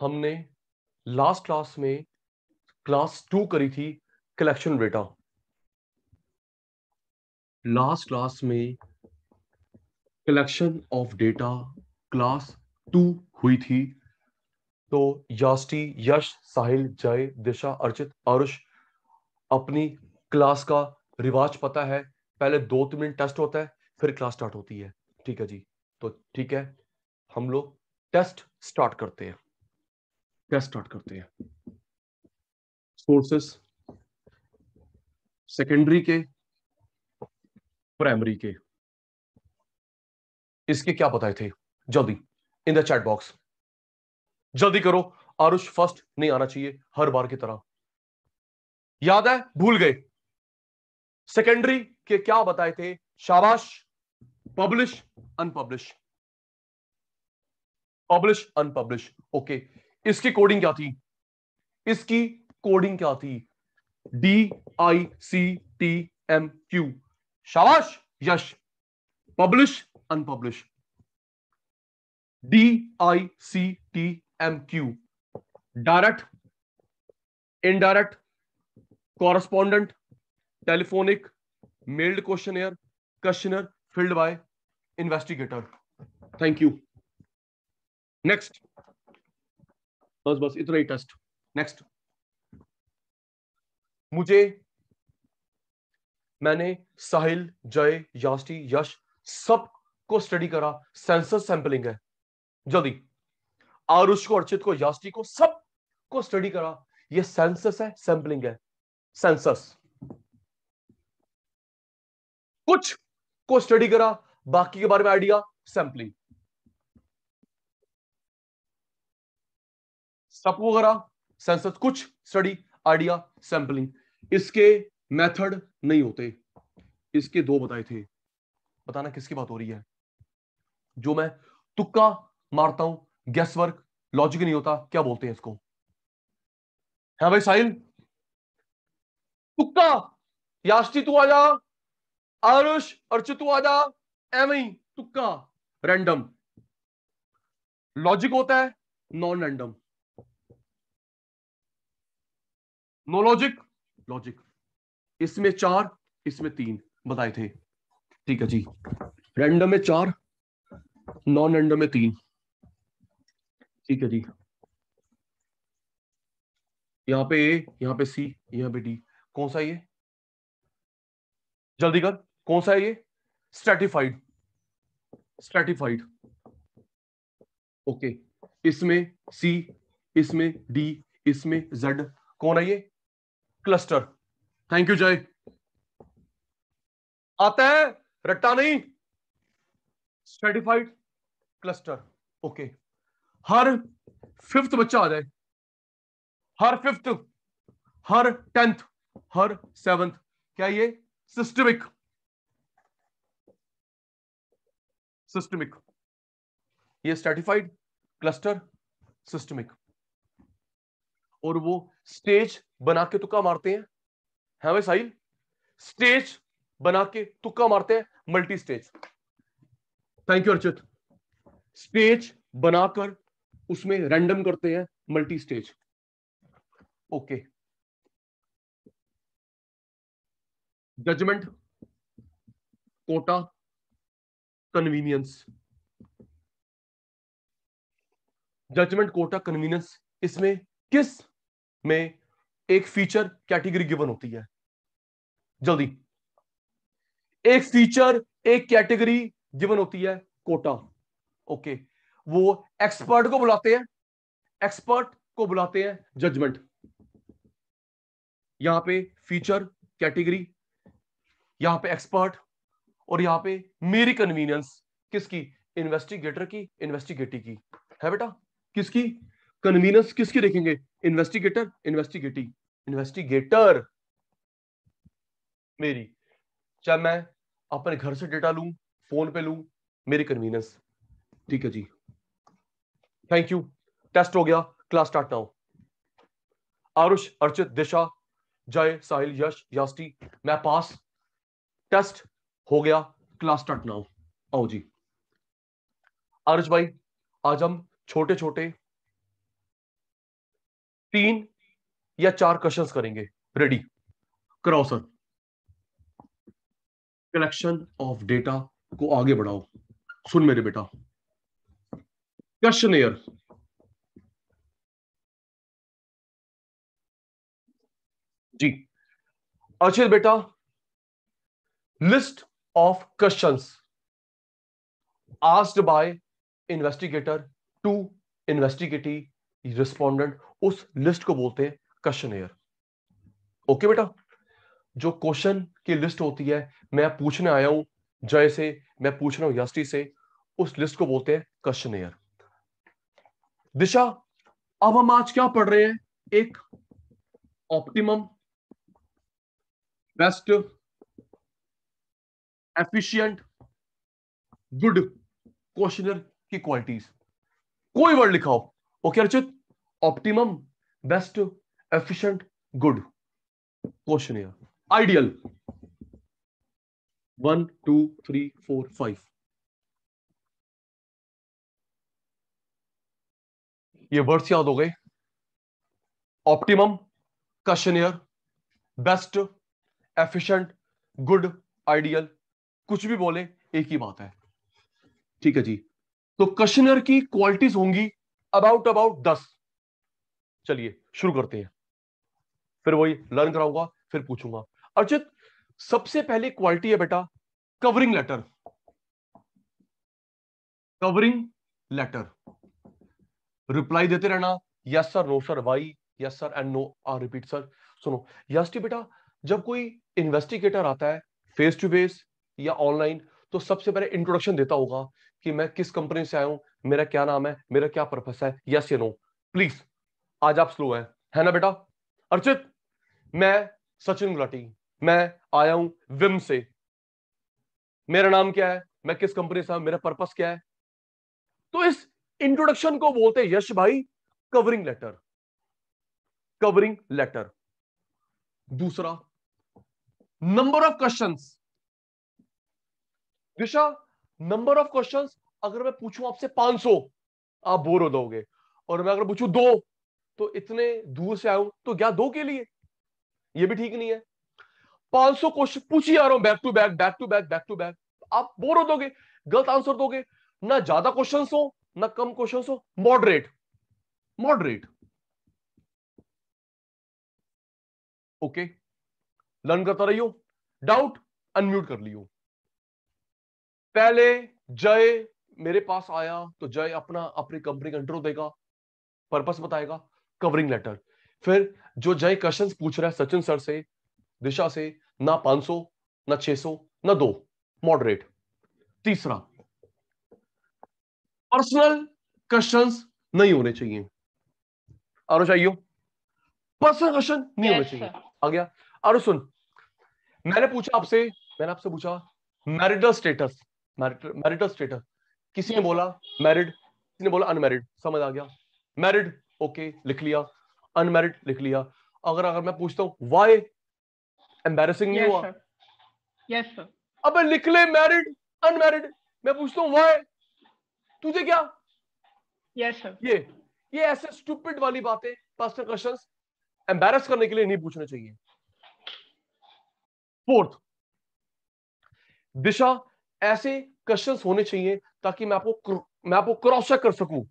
हमने last class में class two करी थी कलेक्शन डेटा लास्ट क्लास में collection of data class two हुई थी तो यास्टी यश साहिल जय दिशा अर्चित अरुष अपनी क्लास का रिवाज पता है पहले दो तीन मिनट टेस्ट होता है फिर क्लास स्टार्ट होती है ठीक है जी तो ठीक है हम लोग टेस्ट स्टार्ट करते हैं क्या स्टार्ट करते हैं सोर्सेस सेकेंडरी के प्राइमरी के इसके क्या बताए थे जल्दी इन द चैट बॉक्स जल्दी करो आरुष फर्स्ट नहीं आना चाहिए हर बार की तरह याद है भूल गए सेकेंडरी के क्या बताए थे शाबाश publish unpublish publish unpublish okay okay. इसकी कोडिंग क्या थी इसकी कोडिंग क्या थी D I C T M Q शाबाश Yash publish unpublish D I C T M Q direct indirect correspondent telephonic mailed questionnaire questionnaire filled by investigator thank you next बस बस इतना ही टेस्ट नेक्स्ट मुझे मैंने साहिल जय यास्टी यश सब को स्टडी करा सेंसस सैंपलिंग है जल्दी आरुष को अर्चित को यास्टी को सब को स्टडी करा ये सेंसस है सैंपलिंग है सेंसस कुछ को स्टडी करा बाकी के बारे में आइडिया सैंपलिंग टप वगैरह सेंसस कुछ स्टडी आइडिया सैंपलिंग इसके मेथड नहीं होते इसके दो बताए थे बताना किसकी बात हो रही है जो मैं तुक्का मारता हूं गैस वर्क लॉजिक नहीं होता क्या बोलते हैं इसको है हाँ भाई साहिल तुक्का याष्टी तू जा आरुष अर्चित तू जा एवं तुक्का रैंडम लॉजिक होता है non random no logic logic इसमें चार इसमें तीन बताए थे ठीक है जी रैंडम में चार नॉन रैंडम में तीन ठीक है जी यहां पे ए यहां पे सी यहां पे डी कौन सा ये जल्दी कर कौन सा है ये स्ट्रेटिफाइड स्ट्रेटिफाइड ओके इसमें सी इसमें डी इसमें जेड कौन है ये क्लस्टर थैंक यू जय आता है रट्टा नहीं स्टेटिफाइड क्लस्टर ओके हर फिफ्थ बच्चा आ जाए हर फिफ्थ हर टेंथ हर सेवंथ क्या ये सिस्टमिक सिस्टमिक ये स्टेटिफाइड क्लस्टर सिस्टमिक और वो स्टेज बना के तुक्का मारते हैं है भाई साहिल स्टेज बना के तुक्का मारते हैं multi stage thank you Archit stage बनाकर उसमें रैंडम करते हैं multi stage okay judgement quota convenience judgement quota convenience इसमें किस में एक फीचर कैटेगरी गिवन होती है जल्दी एक फीचर एक कैटेगरी गिवन होती है कोटा ओके वो एक्सपर्ट को बुलाते हैं एक्सपर्ट को बुलाते हैं जजमेंट यहां पे फीचर कैटेगरी यहां पे एक्सपर्ट और यहां पे मेरी कन्वीनियंस किसकी इन्वेस्टिगेटर की इन्वेस्टिगेटिव की है बेटा किसकी कन्वीनर्स किसकी देखेंगे इन्वेस्टिगेटर इन्वेस्टिगेटिंग इन्वेस्टिगेटर मेरी चाहे मैं अपने घर से डेटा लू फोन पे लू मेरी कन्वीनियंस ठीक है जी थैंक यू टेस्ट हो गया क्लास स्टार्ट ना हो आरुष अर्चित दिशा जय साहिल यश यास्टी मैं पास टेस्ट हो गया क्लास स्टार्ट ना हो आओ जी आरुष भाई आज हम छोटे छोटे तीन या चार क्वेश्चंस करेंगे रेडी कराओ सर कलेक्शन ऑफ डेटा को आगे बढ़ाओ सुन मेरे बेटा क्वेश्चन एयर जी अचित बेटा list of questions asked by investigator to investigative respondent उस लिस्ट को बोलते हैं क्वेश्चन ओके बेटा जो क्वेश्चन की लिस्ट होती है मैं पूछने आया हूं जय से मैं पूछ रहा हूं यस्टी से उस लिस्ट को बोलते हैं क्वेश्चन दिशा अब हम आज क्या पढ़ रहे हैं एक optimum best efficient good questionnaire की क्वालिटीज कोई वर्ड लिखाओ okay Archit optimum best efficient good question ideal one two three four five ये वर्ड्स याद हो गए optimum questionnaire best efficient good ideal कुछ भी बोले एक ही बात है ठीक है जी तो क्वेश्चनर की क्वालिटीज होंगी अबाउट अबाउट दस चलिए शुरू करते हैं फिर वही लर्न कराऊंगा फिर पूछूंगा अर्चित सबसे पहले क्वालिटी है बेटा covering letter covering letter reply देते रहना yes sir no sir why yes sir and no are repeat sir सुनो यस टी बेटा जब कोई इन्वेस्टिगेटर आता है फेस टू फेस या ऑनलाइन तो सबसे पहले इंट्रोडक्शन देता होगा कि मैं किस कंपनी से आया हूं मेरा क्या नाम है मेरा क्या पर्पस है यस या नो प्लीज आज आप स्लो हैं है ना बेटा अर्चित मैं सचिन गुलाटी मैं आया हूं विम से मेरा नाम क्या है मैं किस कंपनी से मेरा पर्पस क्या है तो इस इंट्रोडक्शन को बोलते हैं यश भाई कवरिंग लेटर कवरिंग लेटर दूसरा number of questions Disha number of questions अगर मैं पूछूं आपसे 500 आप बोर हो दोगे और मैं अगर पूछूं दो तो इतने दूर से आऊं तो क्या दो के लिए ये भी ठीक नहीं है 500 क्वेश्चन पूछ ही आ रहा हूं back to back back to back back to back आप बोर हो दोगे गलत आंसर दोगे ना ज्यादा क्वेश्चन हो ना कम क्वेश्चन हो मॉडरेट मॉडरेट ओके लर्न करता रहियो डाउट अनम्यूट कर लियो पहले जय मेरे पास आया तो जय अपना अपनी कंपनी का इंटरव्यू देगा पर्पस बताएगा कवरिंग लेटर फिर जो जय क्वेश्चन पूछ रहा है सचिन सर से दिशा से ना 500 ना 600 ना दो मॉडरेट तीसरा पर्सनल क्वेश्चन नहीं होने चाहिए और चाहिए पर्सनल क्वेश्चन नहीं होने चाहिए आ गया आरो सुन मैंने पूछा आपसे मैंने आपसे पूछा मैरिटल स्टेटस मैरिटल स्टेटस किसी ने बोला मैरिड किसी ने बोला अनमैरिड समझ आ गया मैरिड ओके लिख लिया अनमेरिड लिख लिया अगर अगर मैं पूछता हूँ वाई एम्बेसिंग नहीं हुआ यस अबे लिख ले मैरिड अनमेरिड मैं पूछता हूँ वाई तुझे क्या यस ये ये ऐसे स्टूपिड वाली बातें पास्टर क्वेश्चंस एम्बेरस करने के लिए नहीं पूछने चाहिए फोर्थ दिशा ऐसे क्वेश्चंस होने चाहिए ताकि मैं आपको मैं आपको क्रॉस चेक कर सकूं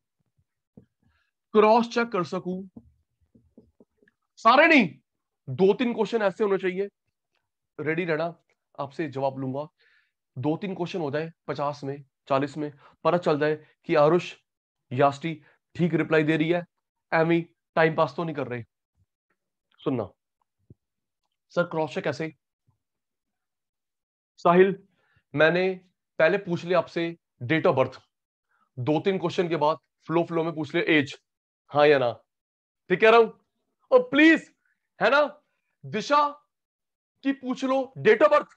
क्रॉस चेक कर सकूं सारे नहीं दो तीन क्वेश्चन ऐसे होने चाहिए रेडी रहना आपसे जवाब लूंगा दो तीन क्वेश्चन हो जाए पचास में चालीस में पता चल जाए कि आरुष यास्टी ठीक रिप्लाई दे रही है एमी टाइम पास तो नहीं कर रहे सुनना सर क्रॉस चेक कैसे साहिल मैंने पहले पूछ लिया आपसे डेट ऑफ बर्थ दो तीन क्वेश्चन के बाद फ्लो फ्लो में पूछ लिया एज हाँ या ना ठीक कह रहा हूं और प्लीज है ना दिशा की पूछ लो डेट ऑफ बर्थ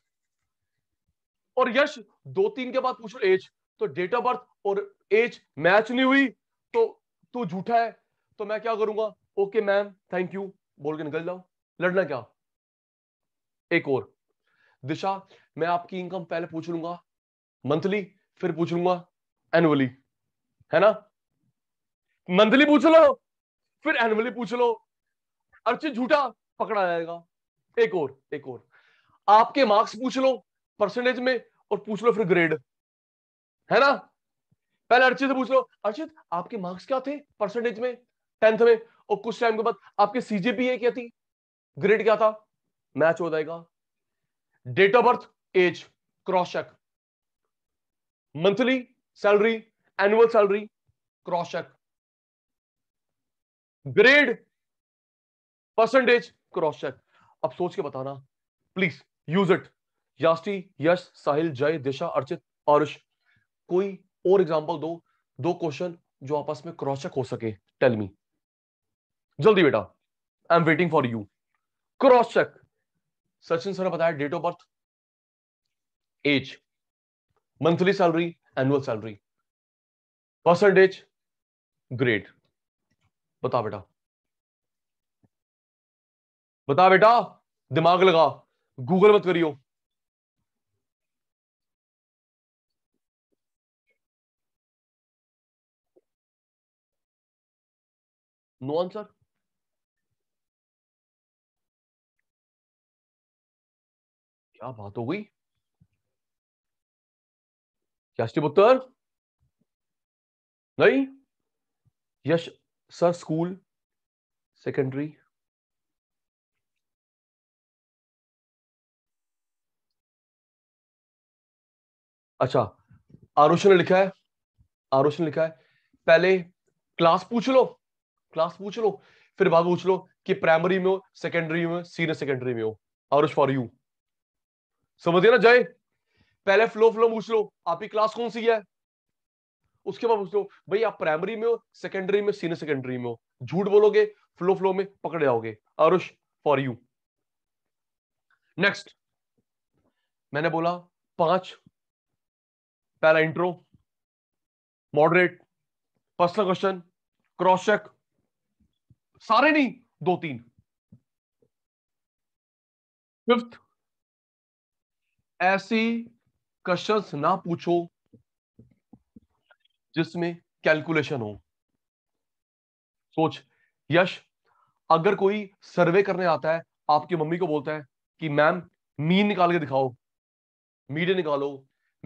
और यश दो तीन के बाद पूछ लो एज तो डेट ऑफ बर्थ और एज मैच नहीं हुई तो तू तो झूठा है तो मैं क्या करूंगा ओके मैम थैंक यू बोल के निकल जाओ लड़ना क्या एक और दिशा मैं आपकी इनकम पहले पूछ लूंगा मंथली फिर पूछ लूंगा एनुअली है ना मंथली पूछ लो फिर एनुअली पूछ लो अर्चित झूठा पकड़ा जाएगा एक और एक और आपके मार्क्स पूछ लो परसेंटेज में और पूछ लो फिर ग्रेड है ना पहले अर्चित से पूछ लो अर्चित आपके मार्क्स क्या थे परसेंटेज में टेंथ में और कुछ टाइम के बाद आपके सीजीपीए क्या थी ग्रेड क्या था मैच हो जाएगा date of birth age cross check monthly salary annual salary cross check grade percentage cross check अब सोच के बताना प्लीज यूज इट यास्टी यश साहिल जय दिशा अर्चित आरुष कोई और एग्जांपल दो दो क्वेश्चन जो आपस में क्रॉस चेक हो सके टेल मी जल्दी बेटा I am waiting for you cross check Sachin sir ने बताया date of birth age monthly salary annual salary percentage grade बता बेटा बता बेटा दिमाग लगा गूगल मत करियो नो आंसर क्या बात हो गई क्या नहीं यश सर स्कूल सेकेंडरी अच्छा आरुष ने लिखा है आरुष ने लिखा है पहले क्लास पूछ लो क्लास पूछ लो फिर बात पूछ लो कि प्राइमरी में हो सेकेंडरी में सीनियर सेकेंडरी में हो आरुष फॉर यू समझिए ना जय पहले फ्लो फ्लो पूछ लो आपकी क्लास कौन सी है उसके बाद पूछते भाई आप प्राइमरी में हो सेकेंडरी में सीनियर सेकेंडरी में हो झूठ बोलोगे फ्लो फ्लो में पकड़ जाओगे अरुष फॉर यू नेक्स्ट मैंने बोला पांच पहला intro moderate personal question cross check सारे नहीं दो तीन फिफ्थ ऐसी क्वेश्चंस ना पूछो जिसमें कैलकुलेशन हो सोच यश अगर कोई सर्वे करने आता है आपकी मम्मी को बोलता है कि मैम मीन निकाल के दिखाओ मीडिया निकालो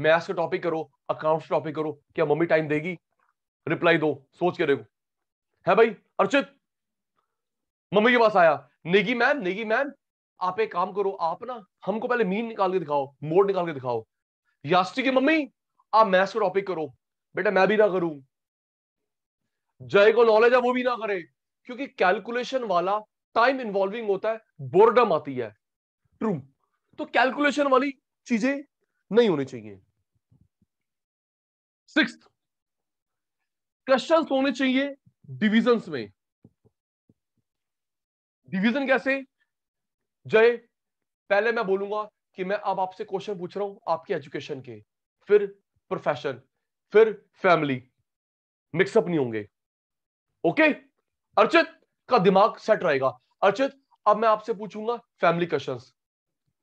मैथ्स का टॉपिक करो अकाउंट्स टॉपिक करो क्या मम्मी टाइम देगी रिप्लाई दो सोच के देखो है भाई अर्चित मम्मी के पास आया नेगी मैम नेगी मैम आप एक काम करो आप ना हमको पहले मीन निकाल के दिखाओ मोड निकाल के दिखाओ यास्ट्री की मम्मी आप मैथ्स का टॉपिक करो बेटा मैं भी ना करूं जय को नॉलेज है वो भी ना करे क्योंकि कैलकुलेशन वाला टाइम इन्वॉल्विंग होता है बोर्डम आती है ट्रू तो कैलकुलेशन वाली चीजें नहीं होनी चाहिए सिक्स क्वेश्चन होने चाहिए डिविजन में डिवीजन कैसे जय पहले मैं बोलूंगा कि मैं अब आपसे क्वेश्चन पूछ रहा हूं आपके एजुकेशन के फिर प्रोफेशन फिर फैमिली मिक्सअप नहीं होंगे ओके अर्चित का दिमाग सेट रहेगा अर्चित अब मैं आपसे पूछूंगा फैमिली क्वेश्चन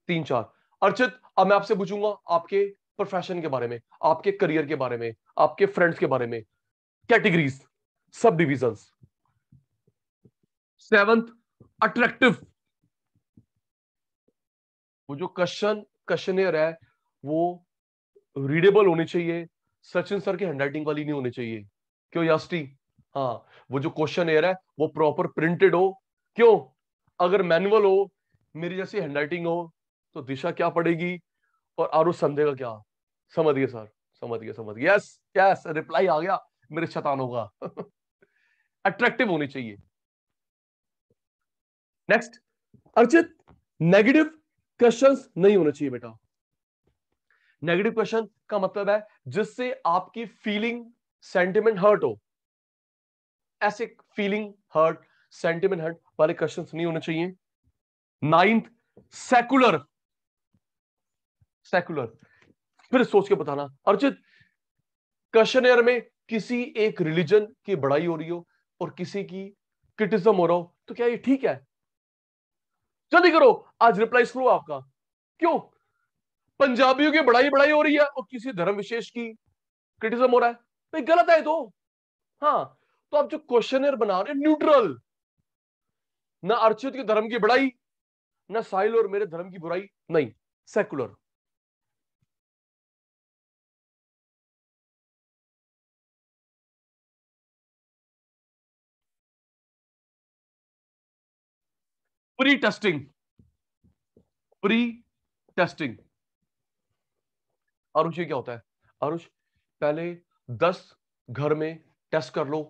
तीन चार अर्चित अब मैं आपसे पूछूंगा आपके प्रोफेशन के बारे में आपके करियर के बारे में आपके फ्रेंड्स के बारे में categories sub division seventh attractive वो जो क्वेश्चन क्वेश्चन है वो रीडेबल होने चाहिए सचिन सर की हैंडराइटिंग वाली नहीं होनी चाहिए क्यों यास्टी हाँ वो जो क्वेश्चन एयर है वो प्रॉपर प्रिंटेड हो क्यों अगर मैनुअल हो मेरी जैसी हैंडराइटिंग हो तो दिशा क्या पड़ेगी और आरुष समझेगा क्या समझिए सर समझ गया समझ गया यस यस रिप्लाई आ गया मेरे शतानों होगा अट्रैक्टिव होनी चाहिए नेक्स्ट अर्चित नेगेटिव क्वेश्चंस नहीं होने चाहिए बेटा नेगेटिव क्वेश्चन का मतलब है जिससे आपकी फीलिंग सेंटिमेंट हर्ट हो ऐसे फीलिंग हर्ट सेंटिमेंट हर्ट वाले क्वेश्चन नहीं होने चाहिए नाइन्थ सेकुलर सेकुलर फिर सोच के बताना अर्चित क्वेश्चन में किसी एक रिलीजन की बड़ाई हो रही हो और किसी की क्रिटिज्म हो रहा हो तो क्या ये ठीक है जल्दी करो आज रिप्लाई स्लो आपका क्यों पंजाबियों की बड़ाई बड़ाई हो रही है और किसी धर्म विशेष की क्रिटिज्म हो रहा है भाई गलत है तो हाँ तो आप जो क्वेश्चन बना रहे न्यूट्रल ना अर्चित के धर्म की बड़ाई ना साहिल और मेरे धर्म की बुराई नहीं secular pre testing pre testing Arush ये क्या होता है अरुष पहले दस घर में टेस्ट कर लो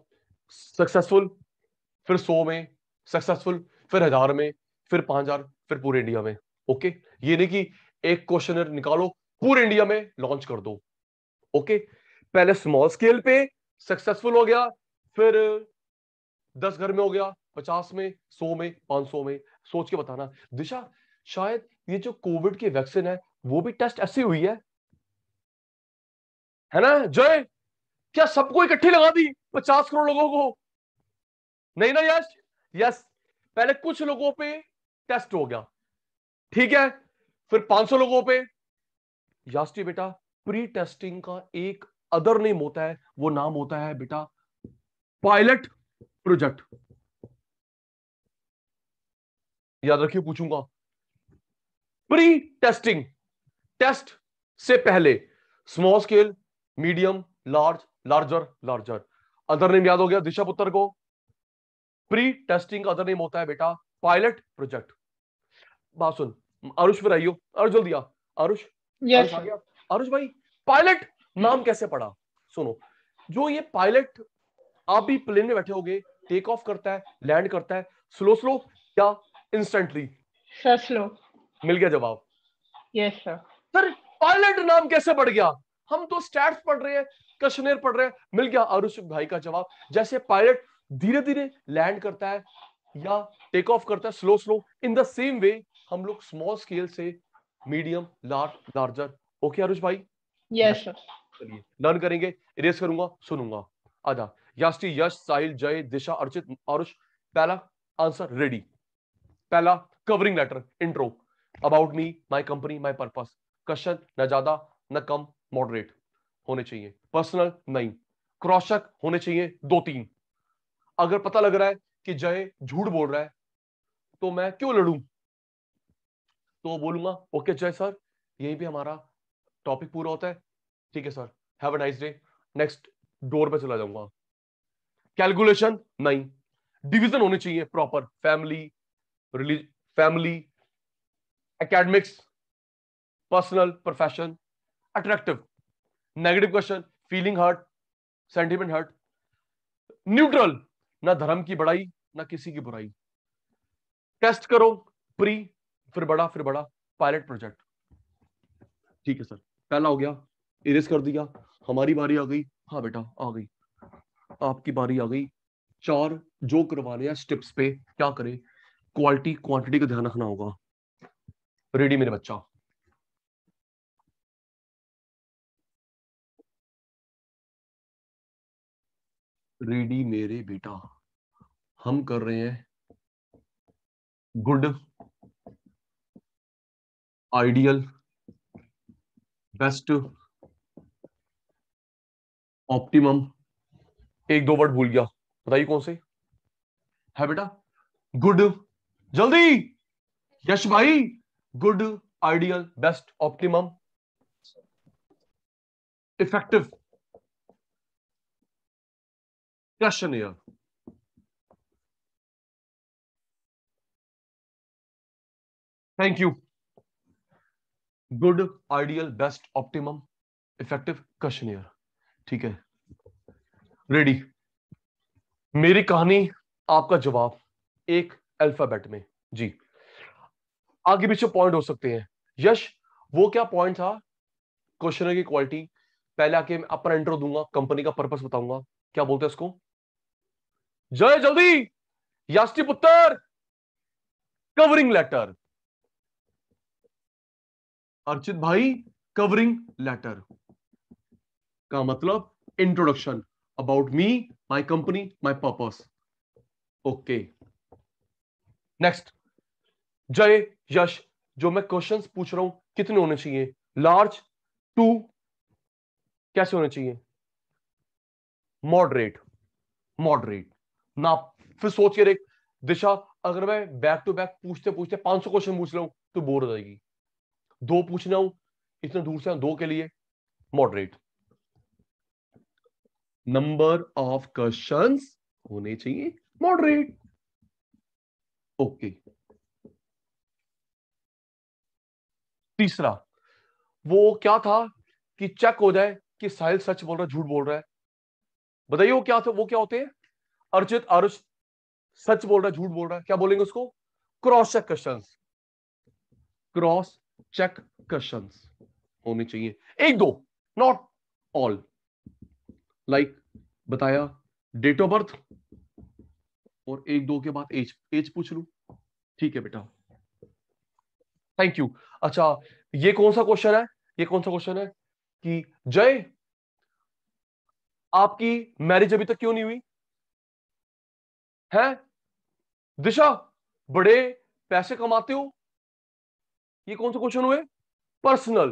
सक्सेसफुल फिर सो में सक्सेसफुल फिर हजार में फिर पांच हजार फिर पूरे इंडिया में ओके ये नहीं कि एक क्वेश्चन निकालो पूरे इंडिया में लॉन्च कर दो ओके पहले स्मॉल स्केल पे सक्सेसफुल हो गया फिर दस घर में हो गया पचास में सो में पांच सौ में सोच के बताना दिशा शायद ये जो कोविड की वैक्सीन है वो भी टेस्ट ऐसी हुई है है ना जय क्या सबको इकट्ठी लगा दी पचास करोड़ लोगों को नहीं ना यश यस पहले कुछ लोगों पे टेस्ट हो गया ठीक है फिर 500 लोगों पे यास्टी बेटा प्री टेस्टिंग का एक अदर नेम होता है वो नाम होता है बेटा पायलट प्रोजेक्ट याद रखिए पूछूंगा प्री टेस्टिंग टेस्ट से पहले small scale medium large larger larger other name याद हो गया दिशा पुत्र को प्री टेस्टिंग का अदर नेम होता है बेटा पायलट प्रोजेक्ट बात सुन अरुष फिर आइयो अरुष जल्दी आ अरुष yes. अरुष भाई पायलट नाम कैसे पड़ा सुनो जो ये पायलट आप भी प्लेन में बैठे हो गए टेक ऑफ करता है लैंड करता है स्लो स्लो या इंस्टेंटली सर स्लो मिल गया जवाब यस सर सर पायलट नाम कैसे पड़ गया हम तो स्टैट्स पढ़ रहे हैं कश्मीर पढ़ रहे हैं मिल गया आरुषिक भाई का जवाब जैसे पायलट धीरे धीरे लैंड करता है या टेक ऑफ करता है slow slow in the same way हम लोग स्मॉल स्केल से medium large larger okay Aarush भाई यस चलिए लर्न करेंगे इरेज करूंगा सुनूंगा आधा यास्टी यश साहिल जय दिशा अर्चित आरुष पहला आंसर रेडी पहला covering letter intro about me my company my purpose question न ज्यादा न कम मॉडरेट होने चाहिए पर्सनल नहीं क्रॉशक होने चाहिए दो तीन अगर पता लग रहा है कि जय झूठ बोल रहा है तो मैं क्यों लड़ू तो बोलूंगा ओके जय सर यही भी हमारा टॉपिक पूरा होता है ठीक है sir have a nice day next door पे चला जाऊंगा कैलकुलेशन नहीं डिवीजन होने चाहिए proper family religion family academics personal profession attractive negative question feeling hurt sentiment hurt neutral ना धर्म की बड़ाई ना किसी की बुराई टेस्ट करो प्री फिर बड़ा फिर बड़ा पायलट प्रोजेक्ट ठीक है सर पहला हो गया इरेज कर दिया हमारी बारी आ गई हाँ बेटा आ गई आपकी बारी आ गई चार जो करवाने हैं स्टेप्स पे क्या करें क्वालिटी क्वांटिटी का ध्यान रखना होगा रेडी मेरे बच्चा रेडी मेरे बेटा हम कर रहे हैं गुड आइडियल बेस्ट ऑप्टिमम एक दो वर्ड भूल गया बताइए कौन से है बेटा गुड जल्दी यश भाई good ideal best optimum effective discussion here. Thank you. Good, ideal, best, optimum, effective questionnaire. ठीक है रेडी मेरी कहानी आपका जवाब एक अल्फाबेट में जी आगे पीछे पॉइंट हो सकते हैं यश वो क्या पॉइंट था क्वेश्चनर की क्वालिटी पहले आके अपना इंट्रो दूंगा कंपनी का पर्पस बताऊंगा क्या बोलते हैं उसको जय जल्दी यास्टी पुत्र कवरिंग लेटर अर्चित भाई कवरिंग लेटर का मतलब introduction about me my company my purpose okay next Jay Yash जो मैं क्वेश्चंस पूछ रहा हूं कितने होने चाहिए लार्ज टू कैसे होने चाहिए मॉडरेट मॉडरेट ना फिर सोच के देख दिशा अगर मैं बैक टू बैक पूछते पूछते 500 क्वेश्चन पूछ रहा हूं तो बोर हो जाएगी दो पूछना हूं इतने दूर से दो के लिए मॉडरेट नंबर ऑफ क्वेश्चन होने चाहिए मॉडरेट ओके तीसरा वो क्या था कि चेक हो जाए कि साहिल सच बोल रहा है झूठ बोल रहा है बताइए वो क्या था वो क्या होते हैं अर्चित आरुष सच बोल रहा है झूठ बोल रहा है क्या बोलेंगे उसको cross check question cross check question होने चाहिए एक दो नॉट ऑल लाइक बताया डेट ऑफ बर्थ और एक दो के बाद एज एज पूछ लू ठीक है बेटा थैंक यू अच्छा ये कौन सा क्वेश्चन है ये कौन सा क्वेश्चन है कि जय आपकी मैरिज अभी तक क्यों नहीं हुई है दिशा बड़े पैसे कमाते हो ये कौन से क्वेश्चन हुए personal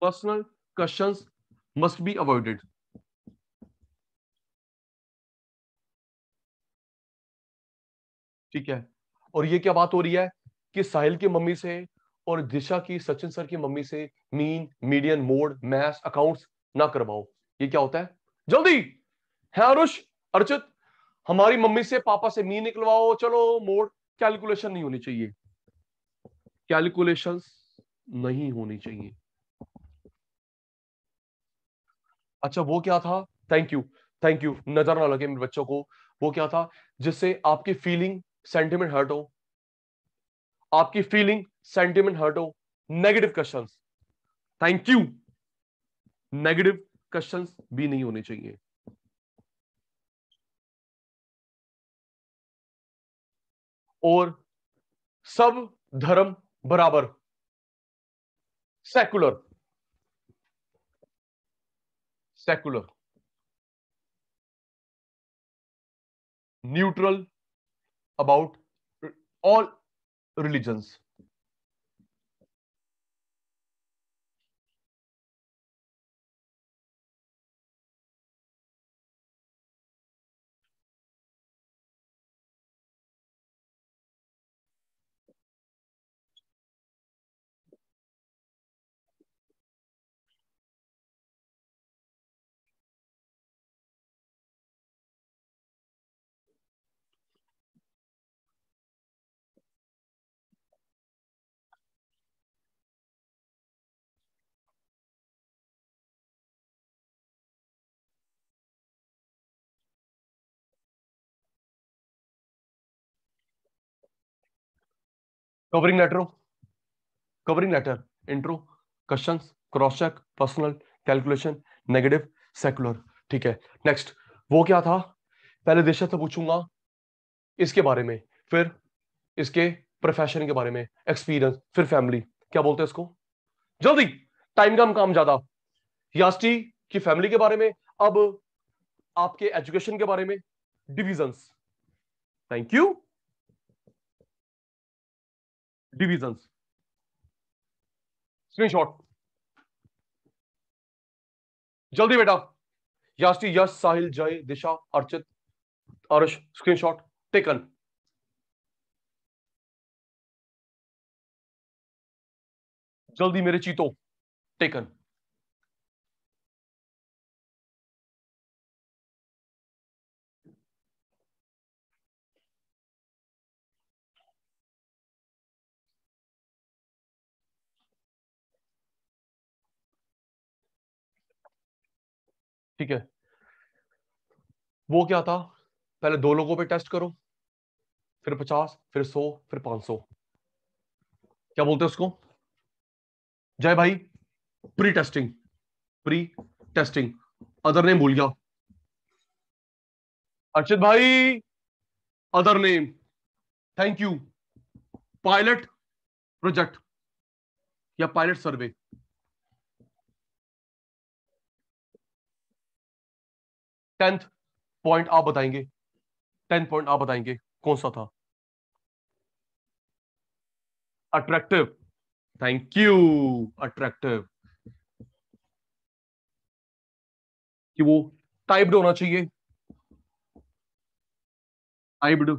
personal question must be avoided ठीक है और ये क्या बात हो रही है कि साहिल की मम्मी से और दिशा की सचिन सर की मम्मी से mean median mode maths accounts ना करवाओ ये क्या होता है जल्दी है अरुष अर्चित हमारी मम्मी से पापा से मी निकलवाओ चलो मोड कैलकुलेशन नहीं होनी चाहिए कैलकुलेशंस नहीं होनी चाहिए अच्छा वो क्या था थैंक यू थैंक यू नजर ना लगे मेरे बच्चों को वो क्या था जिससे आपकी फीलिंग सेंटिमेंट हर्ट हो आपकी फीलिंग सेंटिमेंट हर्ट हो negative question thank you negative question भी नहीं होने चाहिए और सब धर्म बराबर secular secular neutral about all religions covering letter covering letter intro question cross check personal calculation negative secular ठीक है नेक्स्ट वो क्या था पहले दिशा से पूछूंगा इसके बारे में फिर इसके प्रोफेशन के बारे में एक्सपीरियंस फिर फैमिली क्या बोलते हैं इसको जल्दी टाइम का काम ज्यादा यास्टी की फैमिली के बारे में अब आपके एजुकेशन के बारे में divisions thank you divisions screenshot जल्दी बेटा यास्टी यश साहिल जय दिशा अर्चित अर्श स्क्रीनशॉट टेकन जल्दी मेरे चीतो टेकन ठीक है वो क्या था पहले दो लोगों पे टेस्ट करो फिर पचास फिर सौ फिर पांच सौ क्या बोलते हैं उसको जय भाई pre testing pre testing other name भूल गया अर्चित भाई other name thank you pilot project या पायलट सर्वे टेंथ पॉइंट आप बताएंगे टेंथ पॉइंट आप बताएंगे कौन सा था अट्रैक्टिव थैंक यू अट्रैक्टिव कि वो टाइप्ड होना चाहिए टाइप्ड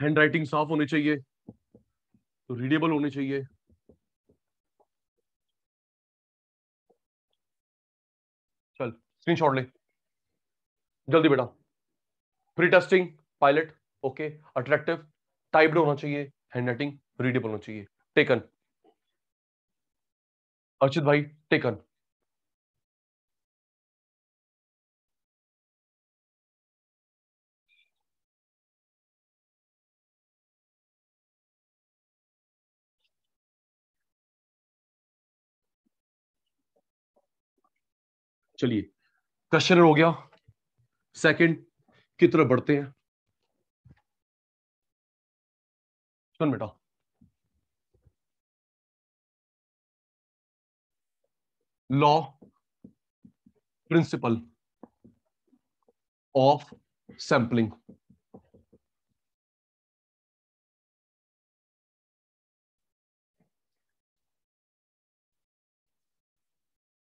हैंड राइटिंग साफ होनी चाहिए रीडेबल तो होनी चाहिए स्क्रीनशॉट ले जल्दी बेटा pre testing pilot okay attractive typed होना चाहिए हैंड राइटिंग रीडेबल होना चाहिए टेकन अर्चित भाई टेकन चलिए क्वेश्चनर हो गया सेकंड की तरफ बढ़ते हैं सुन बेटा law principle of sampling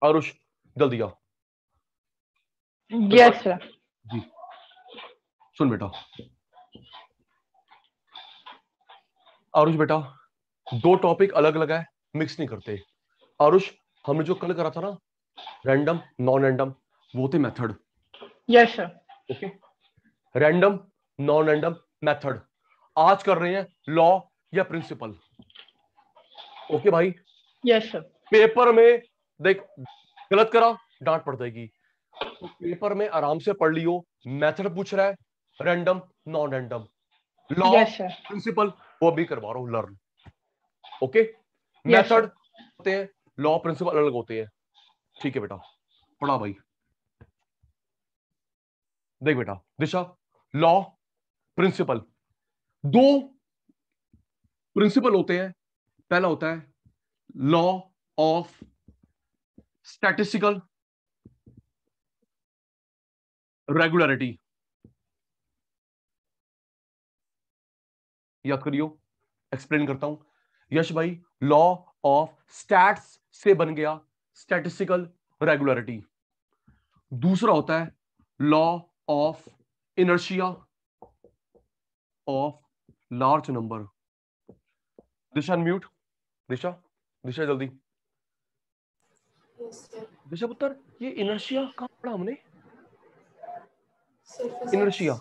Aarush जल्दी आओ यस तो सर जी सुन बेटा आरुष बेटा दो टॉपिक अलग अलग है मिक्स नहीं करते आरुष हमने जो कल करा था ना रैंडम नॉन रैंडम वो थे method yes sir okay random non random method आज कर रहे हैं लॉ या प्रिंसिपल ओके okay, भाई यस yes, सर पेपर में देख गलत करा डांट पड़ जाएगी पेपर में आराम से पढ़ लियो मेथड पूछ रहा है random non random law principle वो भी करवा रहा हूं लर्न ओके मेथड होते हैं लॉ प्रिंसिपल अलग होते हैं ठीक है बेटा पढ़ा भाई देख बेटा दिशा लॉ प्रिंसिपल दो प्रिंसिपल होते हैं पहला होता है लॉ ऑफ स्टैटिस्टिकल रेगुलरिटी याद करियो एक्सप्लेन करता हूं यश भाई लॉ ऑफ स्टैट्स से बन गया स्टैटिस्टिकल रेगुलरिटी दूसरा होता है law of inertia of large number Disha mute Disha Disha जल्दी yes, दिशा पुत्र ये इनर्शिया कहां पढ़ा हमने इनर्शिया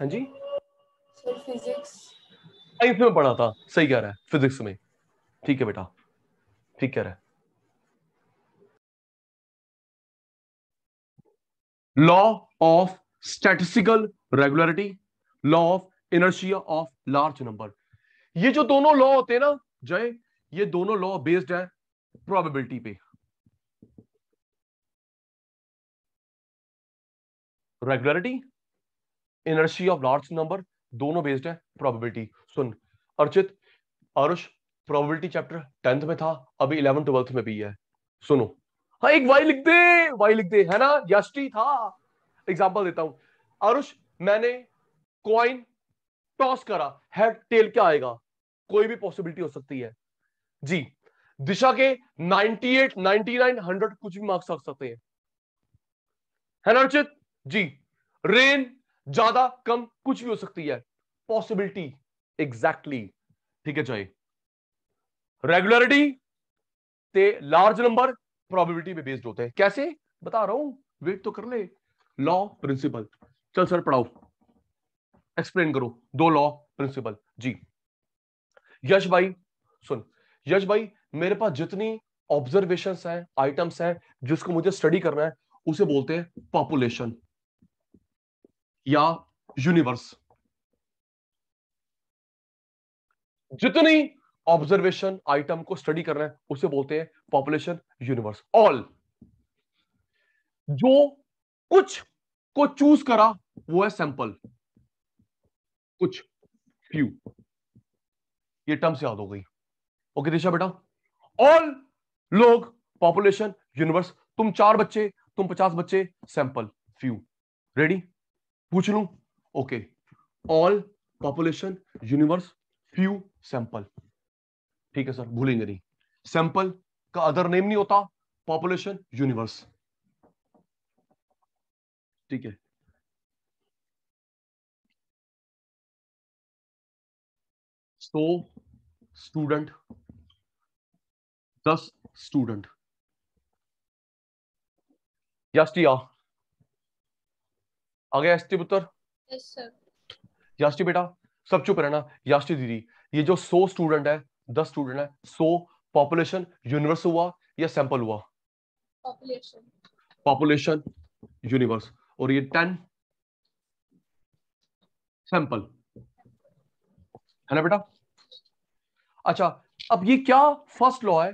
हाँ जी फिजिक्स में पढ़ा था सही कह रहा है फिजिक्स में ठीक है बेटा ठीक कह रहा है law of statistical regularity law of inertia of large number ये जो दोनों लॉ होते हैं ना जय ये दोनों लॉ बेस्ड है प्रोबेबिलिटी पे regularity energy of large number दोनों बेस्ड है प्रोबेबिलिटी सुन Archit Arush probability chapter tenth में था अभी इलेवन ट्वेल्थ में भी है सुनो हाँ एक वाई लिख दे वाई लिख दे है ना यष्टी था एग्जाम्पल देता हूं अरुष मैंने कॉइन टॉस करा हेड टेल क्या आएगा कोई भी पॉसिबिलिटी हो सकती है जी दिशा के 98, 99, 100 कुछ भी मार्क्स आ सकते हैं है ना अर्चित जी रेन ज्यादा कम कुछ भी हो सकती है पॉसिबिलिटी एग्जैक्टली ठीक है जय रेगुलरिटी ते लार्ज नंबर प्रोबेबिलिटी पे बेस्ड होते हैं कैसे बता रहा हूं वेट तो कर ले लॉ प्रिंसिपल चल सर पढ़ाओ एक्सप्लेन करो दो लॉ प्रिंसिपल जी यश भाई सुन यश भाई मेरे पास जितनी ऑब्जर्वेशन हैं आइटम्स हैं जिसको मुझे स्टडी करना है उसे बोलते हैं पॉपुलेशन या यूनिवर्स जितनी ऑब्जर्वेशन आइटम को स्टडी कर रहे हैं उसे बोलते हैं पॉपुलेशन यूनिवर्स ऑल जो कुछ को चूज करा वो है सैंपल कुछ फ्यू ये टर्म्स याद हो गई ओके दिशा बेटा ऑल लोग पॉपुलेशन यूनिवर्स तुम चार बच्चे तुम पचास बच्चे सैंपल फ्यू रेडी पूछ लू okay all population universe few sample ठीक है सर भूलेंगे नहीं सैंपल का अदर नेम नहीं होता पॉपुलेशन यूनिवर्स ठीक है सो स्टूडेंट दस स्टूडेंट टी आ आ गया यास्टी पुत्र यास्टी बेटा सब चुप रहना यास्टी दीदी ये जो सो स्टूडेंट है दस स्टूडेंट है सो पॉपुलेशन यूनिवर्स हुआ या सैंपल हुआ पॉपुलेशन पॉपुलेशन यूनिवर्स और ये टेन सैंपल है ना बेटा अच्छा अब ये क्या फर्स्ट लॉ है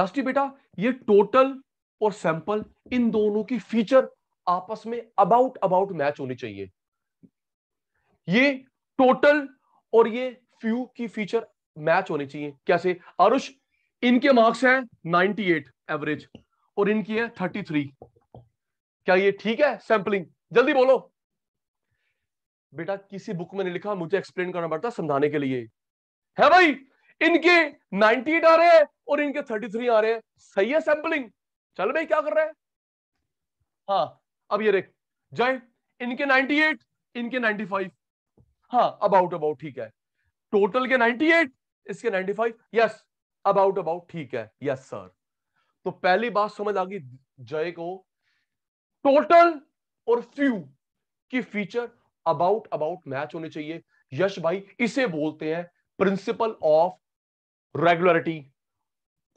यास्टी बेटा ये टोटल और सैंपल इन दोनों की फीचर आपस में अबाउट अबाउट मैच होनी चाहिए ये टोटल और ये फ्यू की फीचर मैच होनी चाहिए कैसे आरुष इनके मार्क्स हैं 98 एवरेज और इनकी है 33 क्या ये ठीक है सैंपलिंग जल्दी बोलो बेटा किसी बुक में नहीं लिखा मुझे एक्सप्लेन करना पड़ता समझाने के लिए है भाई इनके 98 आ रहे हैं और इनके 33 आ रहे हैं सही है सैंपलिंग चल भाई क्या कर रहे हैं हाँ अब ये देख जय इनके 98 इनके 95 हाँ अबाउट अबाउट ठीक है टोटल के 98 इसके 95 यस अबाउट अबाउट ठीक है यस सर तो पहली बात समझ आ गई जय को टोटल और फ्यू की फीचर अबाउट अबाउट मैच होने चाहिए यश भाई इसे बोलते हैं प्रिंसिपल ऑफ रेगुलरिटी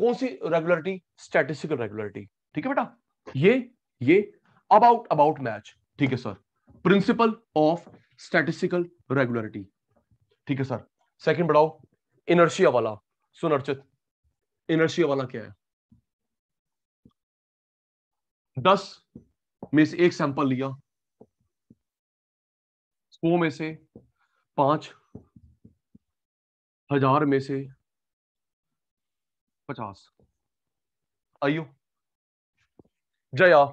कौन सी रेगुलरिटी स्टैटिस्टिकल रेगुलरिटी ठीक है बेटा ये ये अबाउट अबाउट मैच ठीक है sir principle of statistical regularity ठीक है सर सेकंड बढ़ाओ इनर्शिया वाला सुनर्चित इनर्शिया वाला क्या है दस में से एक सैंपल लिया सौ में से पांच हजार में से पचास आइयो जया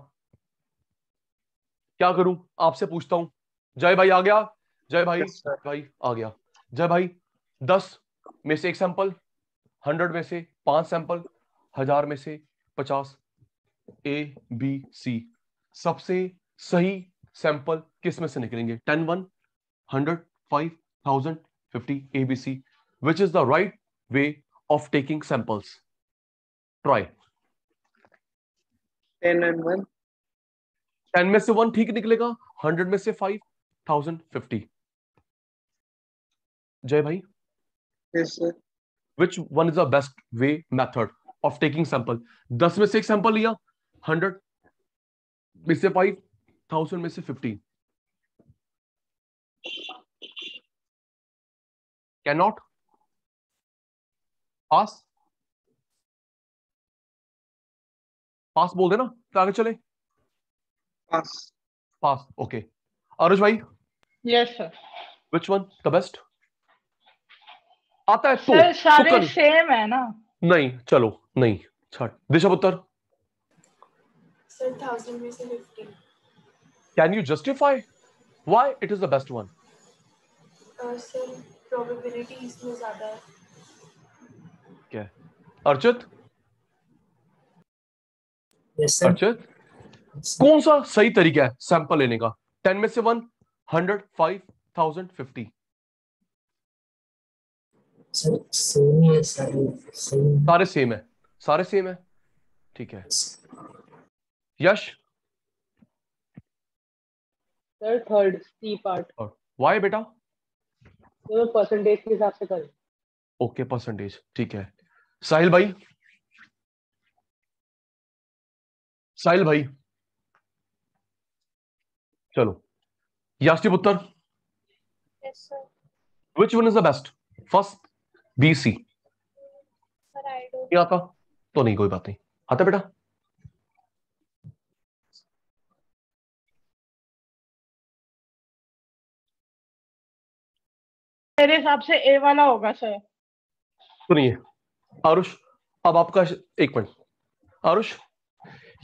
क्या करूं आपसे पूछता हूं जय भाई आ गया जय भाई भाई आ गया जय भाई दस में से एक सैंपल हंड्रेड में से पांच सैंपल हजार में से पचास ए बी सी सबसे सही सैंपल किस में से निकलेंगे ten one hundred five thousand fifty A B C which is the right way of taking samples try ten and one ten में से वन ठीक निकलेगा हंड्रेड में से फाइव थाउजेंड फिफ्टी जय भाई which one is the best way method of taking sample दस में से एक सैंपल लिया हंड्रेड में से फाइव थाउजेंड में से fifty can not pass pass बोल देना तो आगे चले पास पास ओके अरुज भाई yes sir which one the best आता है तो सर सारे तो सेम है ना नहीं चलो नहीं छठ दिशा पुत्र सर 1000 में से 15 can you justify why it is the best one sir probability इसमें ज्यादा है क्या अर्चित yes, अर्चित कौन सा सही तरीका है सैंपल लेने का टेन में से one hundred five thousand fifty सारे सेम है सारे सेम है ठीक है yes sir third C part वाई बेटा तो परसेंटेज के हिसाब से कर ओके परसेंटेज ठीक है साहिल भाई साहिल भाई चलो यास्टी पुत्र which one is the best first B C आता तो नहीं कोई बात नहीं आता बेटा मेरे हिसाब से ए वाला होगा सर सुनिए आरुष अब आपका एक मिनट आरुष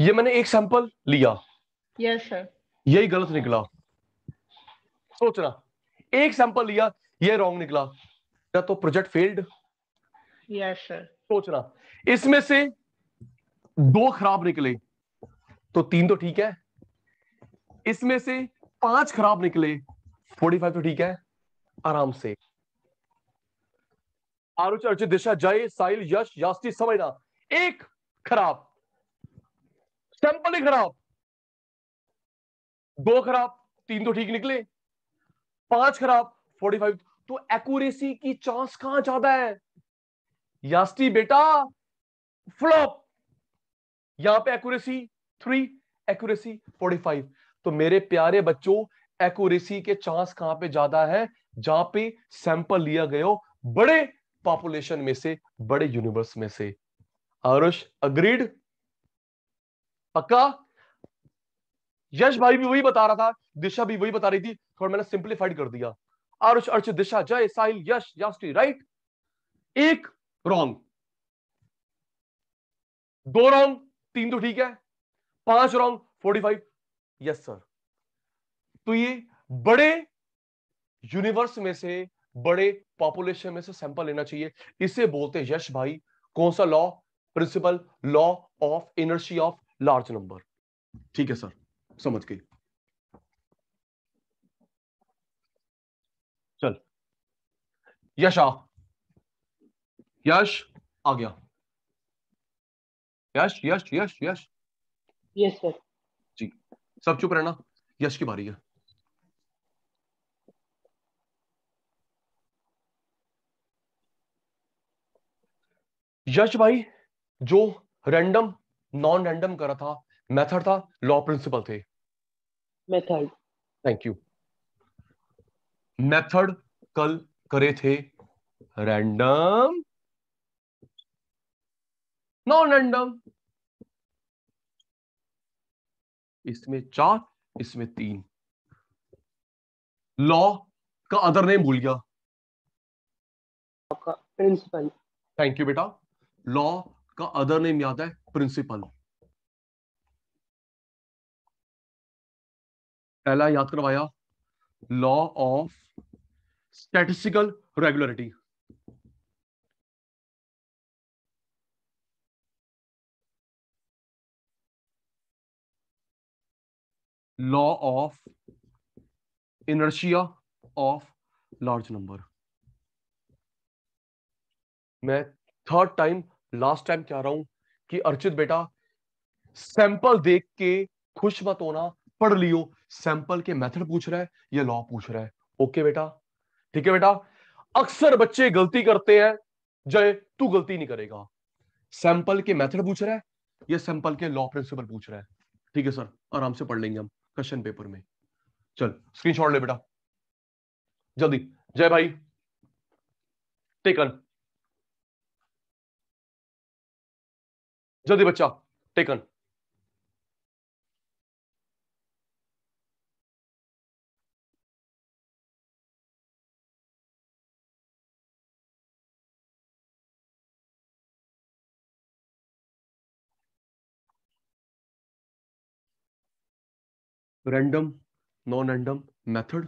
ये मैंने एक सैंपल लिया यस yes, सर यही गलत निकला सोचना एक सैंपल लिया ये रॉन्ग निकला या तो प्रोजेक्ट फेल्ड yes, sir. सोचना इसमें से दो खराब निकले तो तीन तो ठीक है इसमें से पांच खराब निकले फोर्टी फाइव तो ठीक है आराम से आरुच अर्चित दिशा जय साहिल यश यास्ती समझना एक खराब सैंपल ही खराब दो खराब तीन तो ठीक निकले पांच खराब फोर्टी फाइव तो एक्यूरेसी की चांस कहां ज्यादा है यास्टी बेटा फ्लॉप यहां पे accuracy three accuracy forty five तो मेरे प्यारे बच्चों एक्यूरेसी के चांस कहां पे ज्यादा है जहां पे सैंपल लिया गया बड़े पॉपुलेशन में से बड़े यूनिवर्स में से आरुष अग्रीड पक्का यश भाई भी वही बता रहा था दिशा भी वही बता रही थी थोड़ा मैंने सिंप्लीफाइड कर दिया आरुष अर्च दिशा जय साहिल यश यास्टी राइट एक रॉन्ग दो रॉन्ग तीन तो ठीक है पांच wrong forty five yes sir तो ये बड़े यूनिवर्स में से बड़े पॉपुलेशन में से सैंपल लेना चाहिए इसे बोलते हैं यश भाई कौन सा law principle law of inertia of large number ठीक है सर समझ गई चल यश आ यश आ गया यश यश यश यश यस सर जी सब चुप रहना यश की बारी है यश भाई जो रैंडम नॉन रैंडम करा था मेथड था लॉ प्रिंसिपल थे मेथड थैंक यू मेथड कल करे थे रैंडम नॉन रैंडम इसमें चार इसमें तीन लॉ का अदर नेम भूल गया प्रिंसिपल थैंक यू बेटा लॉ का अदर नेम याद है प्रिंसिपल पहला याद करवाया law of statistical regularity law of inertia of large number मैं थर्ड टाइम लास्ट टाइम कह रहा हूं कि अर्चित बेटा सैंपल देख के खुश मत होना पढ़ लियो सैंपल के मेथड पूछ रहा है या लॉ पूछ रहा है ओके बेटा ठीक है बेटा अक्सर बच्चे गलती करते हैं जय तू गलती नहीं करेगा सैंपल के मेथड पूछ रहा है या सैंपल के लॉ प्रिंसिपल पूछ रहा है ठीक है सर आराम से पढ़ लेंगे हम क्वेश्चन पेपर में चल स्क्रीनशॉट ले बेटा जल्दी जय भाई टेकन जल्दी बच्चा taken random non random method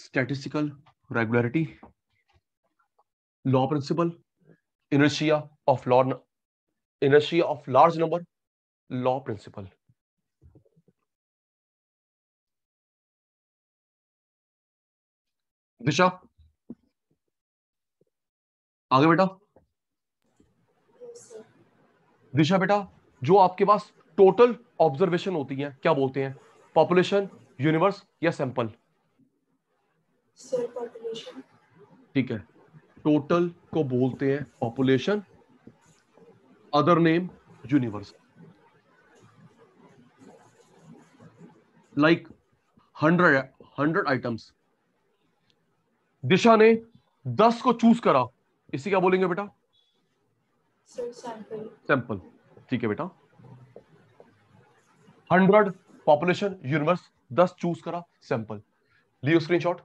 statistical regularity law principle inertia of law inertia of large number law principle Disha आगे बेटा दिशा बेटा जो आपके पास टोटल ऑब्जर्वेशन होती है क्या बोलते हैं पॉपुलेशन यूनिवर्स या सैंपल ठीक है टोटल को बोलते हैं population other name universe like hundred hundred items Disha ने दस को चूज करा इसी क्या बोलेंगे बेटा सैंपल ठीक है बेटा हंड्रेड पॉपुलेशन यूनिवर्स दस चूज करा सैंपल लियो स्क्रीनशॉट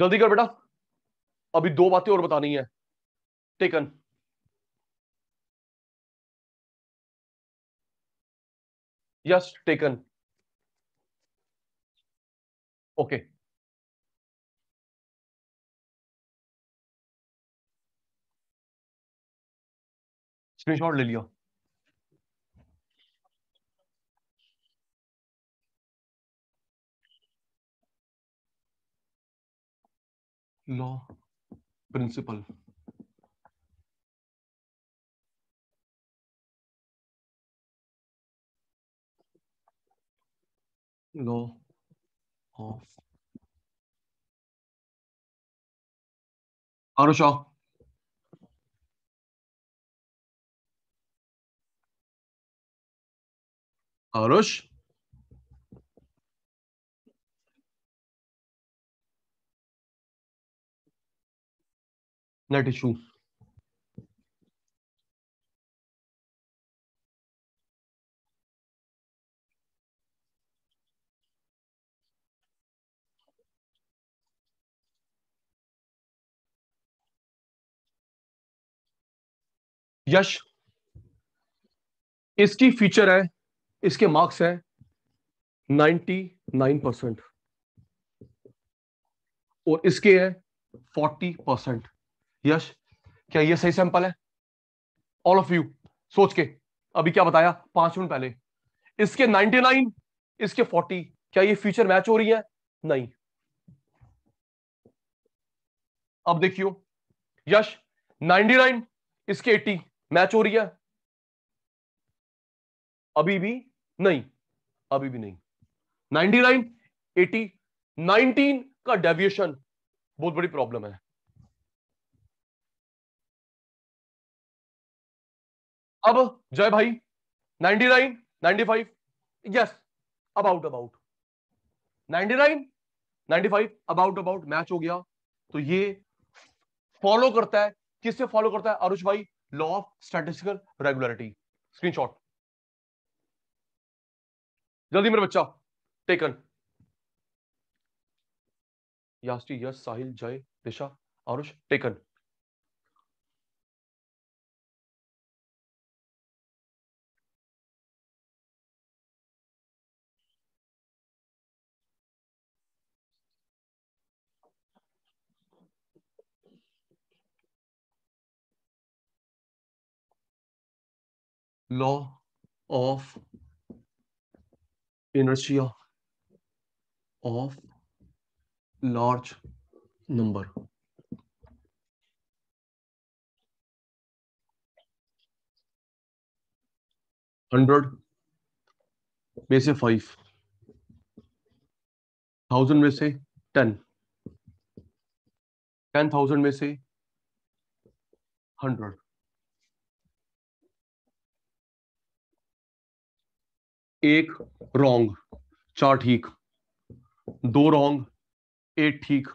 जल्दी कर बेटा अभी दो बातें और बतानी है taken yes taken okay screenshot ले लिया law principle. Law of Arusha. Arush. net issue यश इसकी फीचर है इसके मार्क्स है 99 परसेंट और इसके है 40 परसेंट यश क्या ये सही सैंपल है ऑल ऑफ यू सोच के अभी क्या बताया पांच मिनट पहले इसके 99 इसके 40 क्या ये फ्यूचर मैच हो रही है नहीं अब देखियो यश 99 इसके 80 मैच हो रही है अभी भी नहीं अभी भी नहीं 99 80 19 का डेविएशन बहुत बड़ी प्रॉब्लम है अब जय भाई 99 95 yes about about 99 95 about about match हो गया तो ये फॉलो करता है किससे फॉलो करता है अरुष भाई law of statistical regularity screenshot जल्दी मेरे बच्चा टेकन यास्टी yes Sahil Jay Disha Arush taken law of inertia of large number hundred में से फाइव थाउजेंड में से टेन टेन थाउजेंड में से हंड्रेड एक रॉन्ग चार ठीक दो रॉन्ग एट ठीक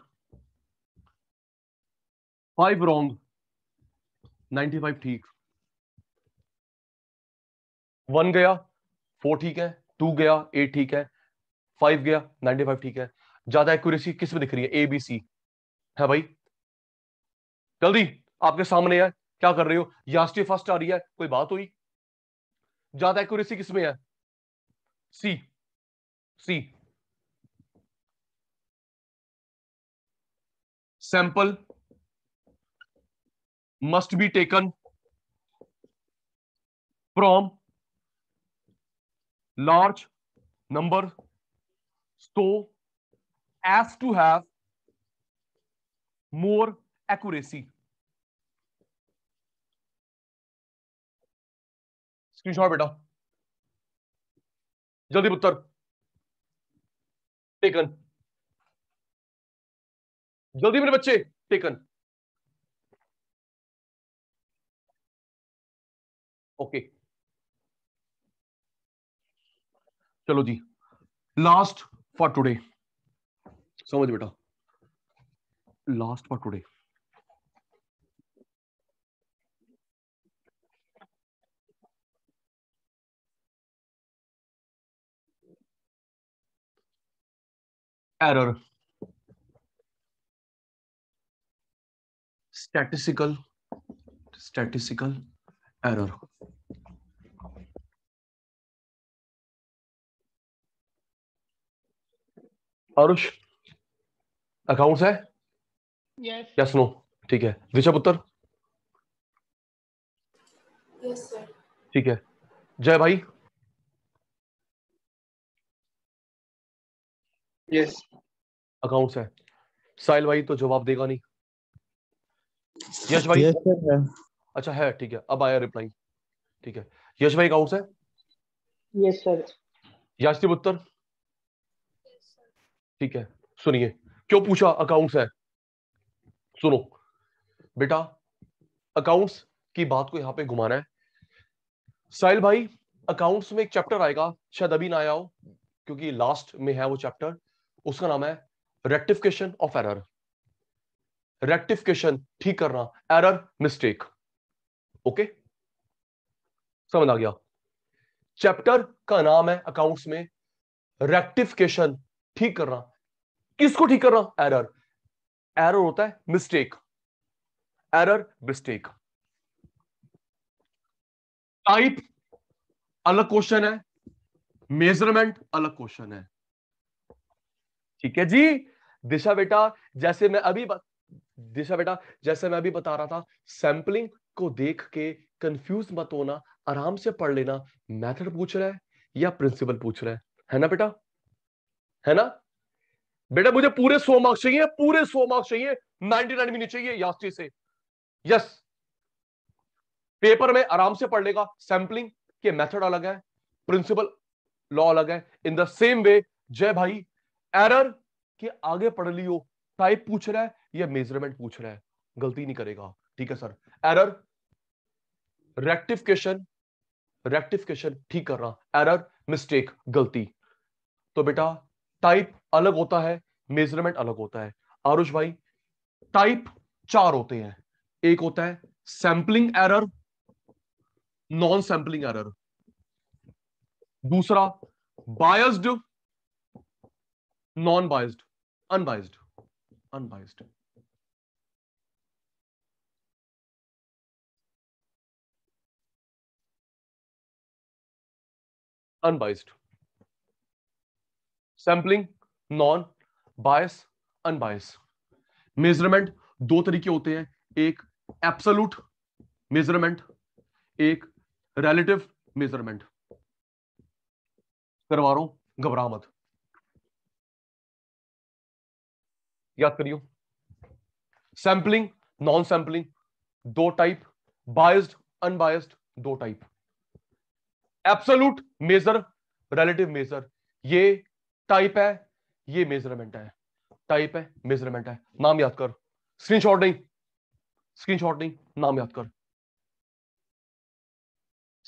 फाइव रॉन्ग फाइव ठीक वन गया फोर ठीक है टू गया एट ठीक है फाइव गया फाइव ठीक है ज्यादा एक्यूरेसी किस में दिख रही है ए बी सी है भाई जल्दी आपके सामने है क्या कर रहे हो या फर्स्ट आ रही है कोई बात हुई ज्यादा एक्यूरेसी किसमें है C C sample must be taken from large number so as to have more accuracy screenshot बेटा जल्दी उत्तर टेकन जल्दी मेरे बच्चे टेकन ओके चलो जी लास्ट फॉर टुडे समझ बेटा last for today error statistical statistical error Aarush accounts है यस यस नो ठीक है ऋषभ उत्तर यस yes, सर ठीक है जय भाई yes. अकाउंट्स है साहिल भाई तो जवाब देगा नहीं यश भाई yes, अच्छा है ठीक है अब आया रिप्लाई ठीक है यश भाई अकाउंट्स है यस सर याश्री ठीक है सुनिए क्यों पूछा अकाउंट्स है सुनो बेटा अकाउंट्स की बात को यहां पे घुमाना है साहिल भाई अकाउंट्स में एक चैप्टर आएगा शायद अभी ना आया हो क्योंकि लास्ट में है वो चैप्टर उसका नाम है रेक्टिफिकेशन ऑफ एरर रेक्टिफिकेशन ठीक करना एरर मिस्टेक ओके समझ आ गया चैप्टर का नाम है अकाउंट्स में रेक्टिफिकेशन ठीक करना किसको ठीक करना एरर एरर होता है मिस्टेक एरर मिस्टेक टाइप अलग क्वेश्चन है मेजरमेंट अलग क्वेश्चन है ठीक है जी दिशा बेटा जैसे मैं अभी दिशा बेटा जैसे मैं अभी बता रहा था सैंपलिंग को देख के कंफ्यूज मत होना आराम से पढ़ लेना मेथड पूछ रहा है या प्रिंसिपल पूछ रहा है है ना बेटा है ना बेटा मुझे पूरे सौ मार्क्स चाहिए पूरे सौ मार्क्स चाहिए नाइनटी नाइन मिनट चाहिए यास्टी से यस पेपर में आराम से पढ़ लेगा सैंपलिंग के मेथड अलग है प्रिंसिपल लॉ अलग है इन द सेम वे जय भाई एरर के आगे पढ़ लियो टाइप पूछ रहा है या मेजरमेंट पूछ रहा है गलती नहीं करेगा ठीक है सर एरर रेक्टिफिकेशन रेक्टिफिकेशन ठीक कर रहा एरर मिस्टेक गलती तो बेटा टाइप अलग होता है मेजरमेंट अलग होता है आरुष भाई टाइप चार होते हैं एक होता है sampling error non sampling error दूसरा biased non biased unbiased unbiased unbiased sampling non bias unbias measurement दो तरीके होते हैं एक एप्सलूट मेजरमेंट एक रेलेटिव मेजरमेंट करवा रहा हूं घबरा मत याद करियो सैंपलिंग नॉन सैंपलिंग दो टाइप बायस्ड अनबायस्ड दो type absolute measure relative measure ये टाइप है ये मेजरमेंट है टाइप है मेजरमेंट है नाम याद कर स्क्रीनशॉट नहीं स्क्रीनशॉट नहीं नाम याद कर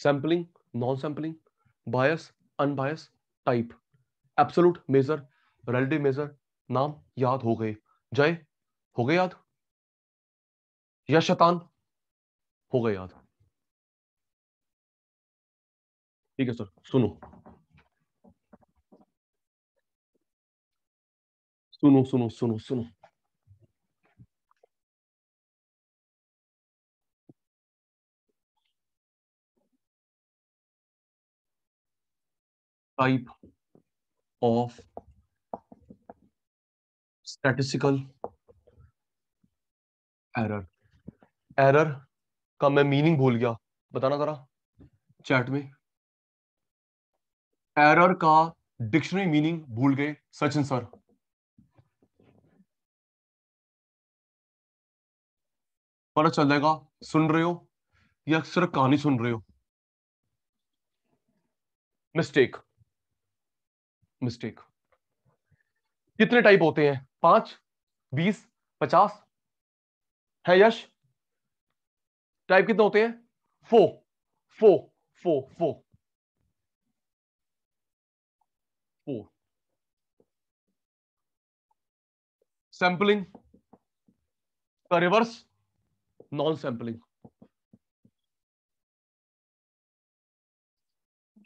sampling non sampling bias unbias type absolute measure relative measure नाम याद हो गए जय हो गए याद या शतान हो गए याद ठीक है सर सुनो सुनो सुनो सुनो सुनो type of statistical error error का मैं मीनिंग भूल गया बताना जरा चैट में एरर का डिक्शनरी मीनिंग भूल गए सचिन सर पता चल जाएगा सुन रहे हो या सिर्फ कहानी सुन रहे हो मिस्टेक मिस्टेक कितने टाइप होते हैं पांच बीस पचास है यश टाइप कितने होते हैं फो फो फो फो फो सैंपलिंग का reverse non sampling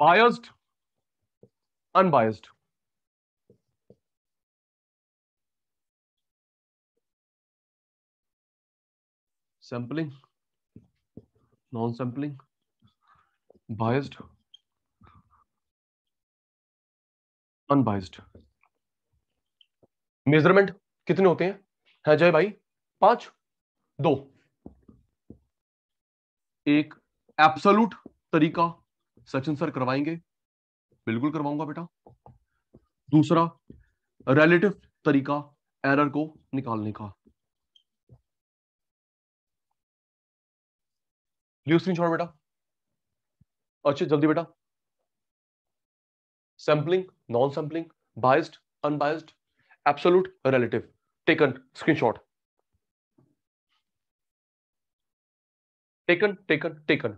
biased unbiased sampling, non-sampling, biased, unbiased measurement कितने होते हैं है जय भाई पांच दो एक एब्सोल्यूट तरीका सचिन सर करवाएंगे बिल्कुल करवाऊंगा बेटा दूसरा रिलेटिव तरीका एरर को निकालने का ब्लू स्क्रीन छोड़ बेटा अच्छा जल्दी बेटा sampling non sampling biased unbiased absolute relative taken screenshot taken taken taken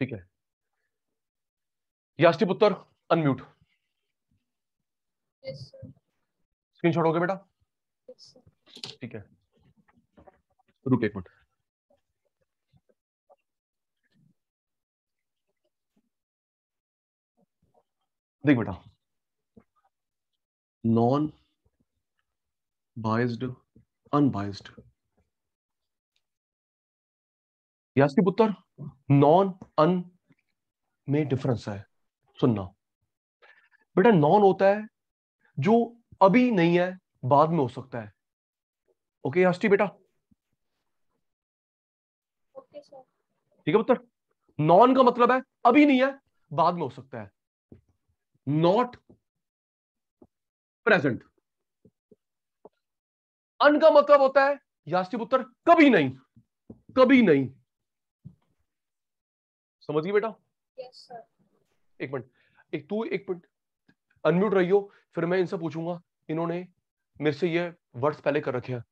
ठीक है यास्टी पुत्र अनम्यूट स्क्रीन शॉट हो गया बेटा yes, ठीक है रुक एक मिनट देख बेटा नॉन बायस्ड अनबायस्ड यास के पुत्र नॉन अन में डिफरेंस है सुनना बेटा नॉन होता है जो अभी नहीं है बाद में हो सकता है ओके यास्टी बेटा ठीक है पुत्र नॉन का मतलब है अभी नहीं है बाद में हो सकता है नॉट प्रेजेंट अन का मतलब होता है यास्टिप उत्तर कभी नहीं कभी नहीं समझ गई बेटा yes, एक मिनट एक तू एक मिनट अनम्यूट रहियो फिर मैं इनसे पूछूंगा इन्होंने मेरे से ये वर्ड्स पहले कर रखे हैं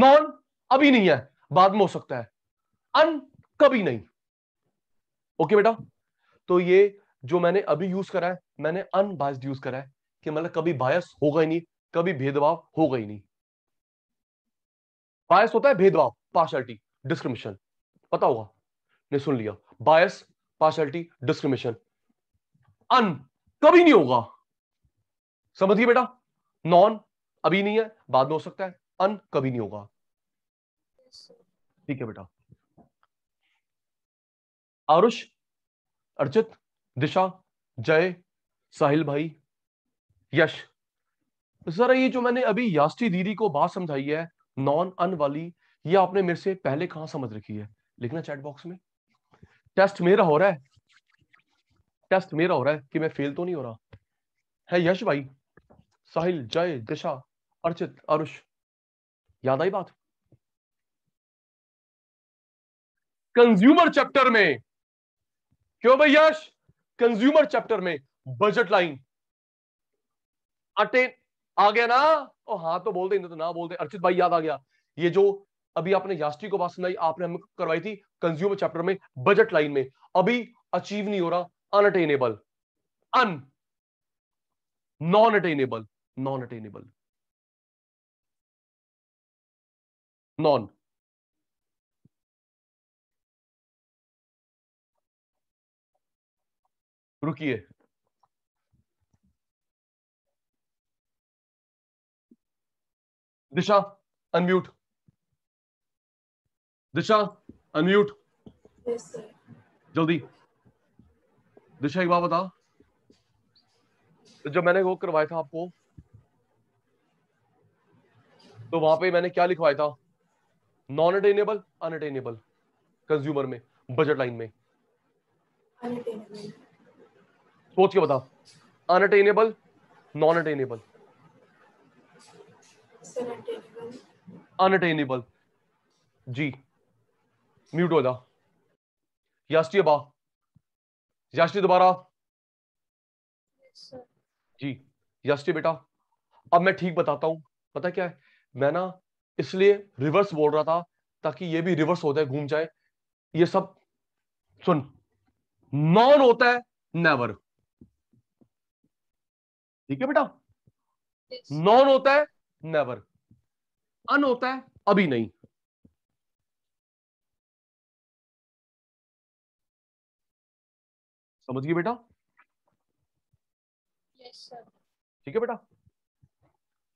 नॉन अभी नहीं है बाद में हो सकता है अन कभी नहीं ओके बेटा तो ये जो मैंने अभी यूज करा है मैंने अनबायस यूज करा है कि मतलब कभी बायस होगा ही नहीं कभी भेदभाव होगा ही नहीं बायस होता है भेदभाव पार्शलिटी डिस्क्रिमिनेशन पता होगा ने सुन लिया बायस पार्शलिटी डिस्क्रिमिनेशन अन कभी नहीं होगा समझिए बेटा नॉन अभी नहीं है बाद में हो सकता है अन कभी नहीं होगा ठीक है बेटा आरुष अर्चित दिशा जय साहिल भाई यश जरा ये जो मैंने अभी यास्टी दीदी को बात समझाई है नॉन अन वाली ये आपने मेरे से पहले कहां समझ रखी है लिखना चैट बॉक्स में टेस्ट मेरा हो रहा है टेस्ट मेरा हो रहा है कि मैं फेल तो नहीं हो रहा है यश भाई साहिल जय दिशा अर्चित अरुष याद आई बात कंज्यूमर चैप्टर में क्यों भाई यश कंज्यूमर चैप्टर में बजट लाइन अटेन आ गया ना ओ हाँ तो बोल दे तो ना बोल दे अर्चित भाई याद आ गया ये जो अभी आपने यास्ट्री को बात सुनाई आपने हमें करवाई थी कंज्यूमर चैप्टर में बजट लाइन में अभी अचीव नहीं हो रहा unattainable un non attainable non attainable non रुकिए Disha unmute Disha unmute yes, जल्दी दिशा एक बात बता तो जब मैंने वो करवाया था आपको तो वहां पे मैंने क्या लिखवाया था नॉन अटेनेबल अनअटेनेबल कंज्यूमर में बजट लाइन में सोच के बताओ अनअटेनेबल नॉन अटेनेबल अनअटेनेबल जी म्यूट हो जा यास्टी यास्टी दोबारा जी यास्टी बेटा अब मैं ठीक बताता हूं पता क्या है मैं ना इसलिए रिवर्स बोल रहा था ताकि ये भी रिवर्स हो जाए घूम जाए ये सब सुन नॉन होता है नेवर ठीक है बेटा नॉन होता है नेवर अन होता है अभी नहीं समझ गए बेटा ठीक है बेटा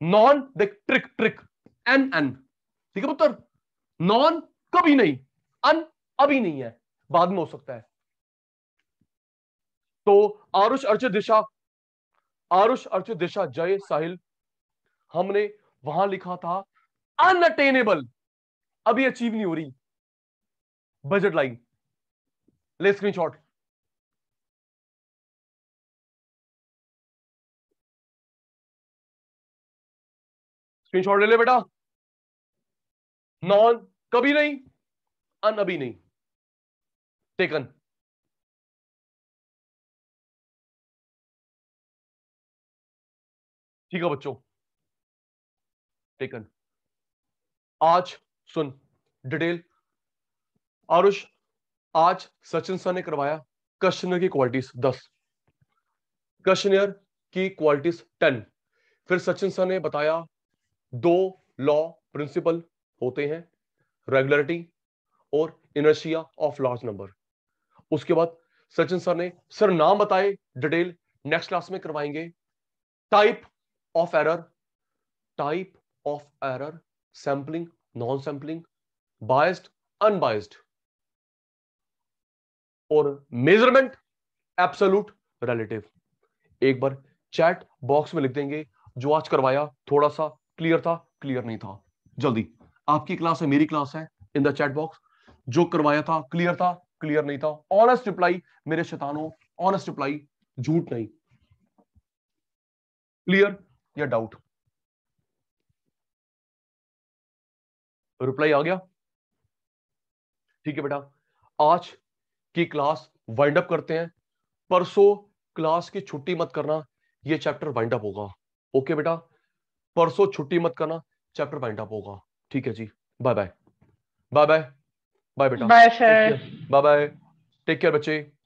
नॉन देख ट्रिक ट्रिक एन एन ठीक है पुत्र नॉन कभी नहीं अन अभी नहीं है बाद में हो सकता है तो आरुष अर्चित दिशा आरुष अर्चित दिशा जय साहिल हमने वहां लिखा था अनअटेनेबल अभी अचीव नहीं हो रही बजट लाइन ले स्क्रीनशॉट स्क्रीनशॉट ले ले बेटा नॉन कभी नहीं अन अभी नहीं टेकन ठीक है बच्चों टेकन आज सुन डिटेल आरुष आज सचिन सर ने करवाया क्वेश्चनर की क्वालिटीज दस क्वेश्चनर की क्वालिटीज टेन फिर सचिन सर ने बताया दो लॉ प्रिंसिपल होते हैं रेगुलरिटी और इनर्शिया ऑफ लार्ज नंबर उसके बाद सचिन सर ने सर नाम बताए डिटेल नेक्स्ट क्लास में करवाएंगे type of error, type of error, sampling, non-sampling, biased, unbiased, और मेजरमेंट एब्सोलूट रिलेटिव एक बार चैट बॉक्स में लिख देंगे जो आज करवाया थोड़ा सा क्लियर था क्लियर नहीं था जल्दी आपकी क्लास है मेरी क्लास है इन द चैट बॉक्स जो करवाया था क्लियर था क्लियर नहीं था ऑनेस्ट रिप्लाई मेरे शैतानों ऑनेस्ट रिप्लाई झूठ नहीं क्लियर या डाउट रिप्लाई आ गया ठीक है बेटा आज की क्लास वाइंड अप करते हैं परसों क्लास की छुट्टी मत करना ये चैप्टर वाइंड अप होगा ओके बेटा परसों छुट्टी मत करना चैप्टर वाइंड अप होगा ठीक है जी bye bye bye bye bye बेटा bye bye bye take care बच्चे